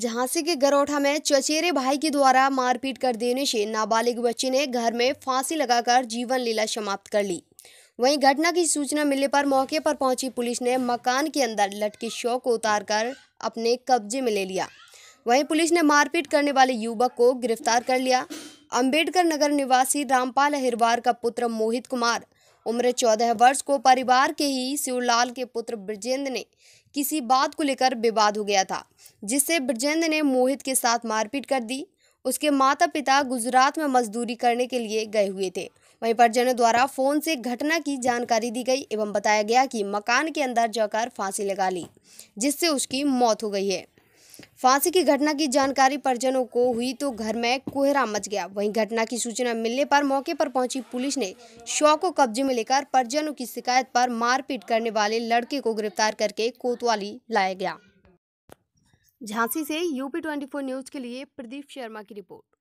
झांसी के गरोठा में चचेरे भाई के द्वारा मारपीट कर देने से नाबालिग बच्ची ने घर में फांसी लगाकर जीवन लीला समाप्त कर ली वहीं घटना की सूचना मिलने पर मौके पर पहुंची पुलिस ने मकान के अंदर लटके शव को उतारकर अपने कब्जे में ले लिया वहीं पुलिस ने मारपीट करने वाले युवक को गिरफ्तार कर लिया अंबेडकर नगर निवासी रामपाल अहिरवार का पुत्र मोहित कुमार उम्र चौदह वर्ष को परिवार के ही शिवलाल के पुत्र ब्रजेंद्र ने किसी बात को लेकर विवाद हो गया था जिससे ब्रजेंद्र ने मोहित के साथ मारपीट कर दी उसके माता पिता गुजरात में मजदूरी करने के लिए गए हुए थे वहीं परिजनों द्वारा फोन से घटना की जानकारी दी गई एवं बताया गया कि मकान के अंदर जाकर फांसी लगा ली जिससे उसकी मौत हो गई है फांसी की घटना की जानकारी परिजनों को हुई तो घर में कोहरा मच गया वहीं घटना की सूचना मिलने पर मौके पर पहुंची पुलिस ने शव को कब्जे में लेकर परिजनों की शिकायत पर मारपीट करने वाले लड़के को गिरफ्तार करके कोतवाली लाया गया झांसी से यूपी 24 न्यूज के लिए प्रदीप शर्मा की रिपोर्ट